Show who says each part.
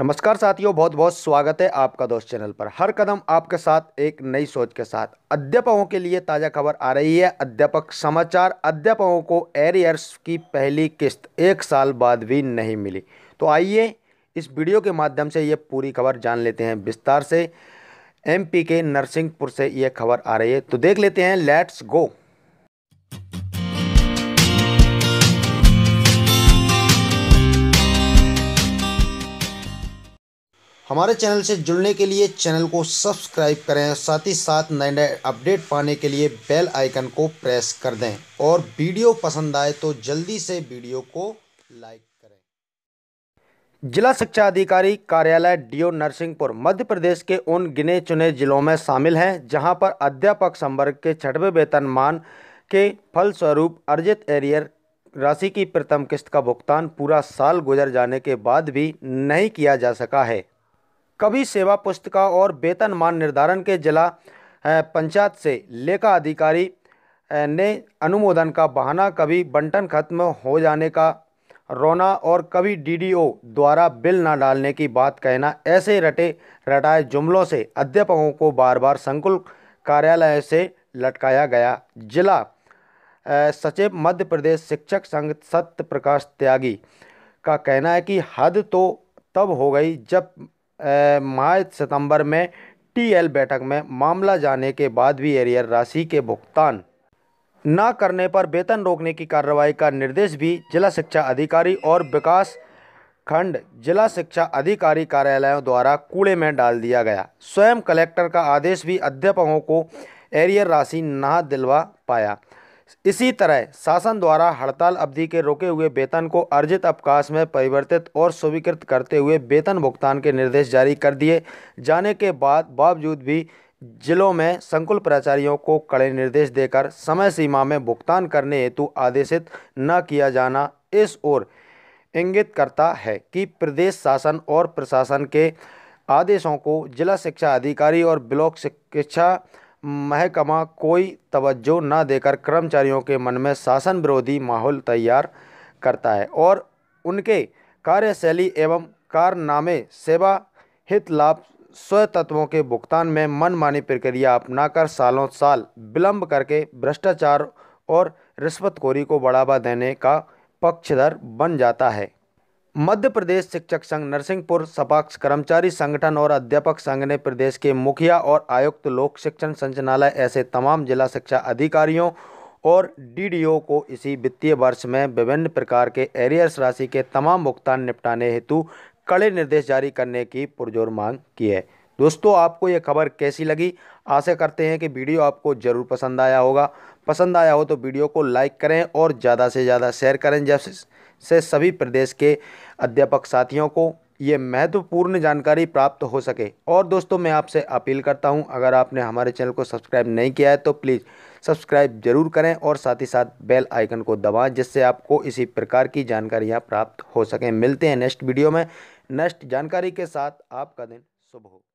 Speaker 1: नमस्कार साथियों बहुत बहुत स्वागत है आपका दोस्त चैनल पर हर कदम आपके साथ एक नई सोच के साथ अध्यापकों के लिए ताज़ा खबर आ रही है अध्यापक समाचार अध्यापकों को एरियर्स की पहली किस्त एक साल बाद भी नहीं मिली तो आइए इस वीडियो के माध्यम से ये पूरी खबर जान लेते हैं विस्तार से एमपी के नरसिंहपुर से ये खबर आ रही है तो देख लेते हैं लेट्स गो हमारे चैनल से जुड़ने के लिए चैनल को सब्सक्राइब करें साथ ही साथ नए नए अपडेट पाने के लिए बेल आइकन को प्रेस कर दें और वीडियो पसंद आए तो जल्दी से वीडियो को लाइक करें जिला शिक्षा अधिकारी कार्यालय डीओ नरसिंहपुर मध्य प्रदेश के उन गिने चुने जिलों में शामिल हैं जहां पर अध्यापक संवर्ग के छठवें वेतनमान के फलस्वरूप अर्जित एरियर राशि की प्रथम किस्त का भुगतान पूरा साल गुजर जाने के बाद भी नहीं किया जा सका है कवि सेवा पुस्तिका और वेतन मान निर्धारण के जिला पंचायत से लेखा अधिकारी ने अनुमोदन का बहाना कभी बंटन खत्म हो जाने का रोना और कभी डीडीओ द्वारा बिल ना डालने की बात कहना ऐसे रटे रटाए जुमलों से अध्यापकों को बार बार संकुल कार्यालय से लटकाया गया जिला सचिव मध्य प्रदेश शिक्षक संघ सत्य प्रकाश त्यागी का कहना है कि हद तो तब हो गई जब मार्च सितंबर में टीएल बैठक में मामला जाने के बाद भी एरियर राशि के भुगतान न करने पर वेतन रोकने की कार्रवाई का निर्देश भी जिला शिक्षा अधिकारी और विकास खंड जिला शिक्षा अधिकारी कार्यालयों द्वारा कूड़े में डाल दिया गया स्वयं कलेक्टर का आदेश भी अध्यापकों को एरियर राशि ना दिलवा पाया इसी तरह शासन द्वारा हड़ताल अवधि के रोके हुए वेतन को अर्जित अवकाश में परिवर्तित और स्वीकृत करते हुए वेतन भुगतान के निर्देश जारी कर दिए जाने के बाद बावजूद भी जिलों में संकुल प्राचार्यों को कड़े निर्देश देकर समय सीमा में भुगतान करने हेतु आदेशित न किया जाना इस ओर इंगित करता है कि प्रदेश शासन और प्रशासन के आदेशों को जिला शिक्षा अधिकारी और ब्लॉक शिक्षा महकमा कोई तवज्जो न देकर कर्मचारियों के मन में शासन विरोधी माहौल तैयार करता है और उनके कार्यशैली एवं कारनामे सेवा हित लाभ स्वय तत्वों के भुगतान में मनमानी प्रक्रिया अपनाकर सालों साल विलम्ब करके भ्रष्टाचार और रिश्वतखोरी को बढ़ावा देने का पक्षधर बन जाता है मध्य प्रदेश शिक्षक संघ नरसिंहपुर सपाक्ष कर्मचारी संगठन और अध्यापक संघ ने प्रदेश के मुखिया और आयुक्त लोक शिक्षण संचालय ऐसे तमाम जिला शिक्षा अधिकारियों और डीडीओ को इसी वित्तीय वर्ष में विभिन्न प्रकार के एरियर्स राशि के तमाम भुगतान निपटाने हेतु कड़े निर्देश जारी करने की पुरजोर मांग की है दोस्तों आपको ये खबर कैसी लगी आशा करते हैं कि वीडियो आपको ज़रूर पसंद आया होगा पसंद आया हो तो वीडियो को लाइक करें और ज़्यादा से ज़्यादा शेयर करें जैसे से सभी प्रदेश के अध्यापक साथियों को ये महत्वपूर्ण जानकारी प्राप्त हो सके और दोस्तों मैं आपसे अपील करता हूं अगर आपने हमारे चैनल को सब्सक्राइब नहीं किया है तो प्लीज़ सब्सक्राइब जरूर करें और साथ ही साथ बेल आइकन को दबाएं जिससे आपको इसी प्रकार की जानकारियां प्राप्त हो सकें मिलते हैं नेक्स्ट वीडियो में नेक्स्ट जानकारी के साथ आपका दिन शुभ हो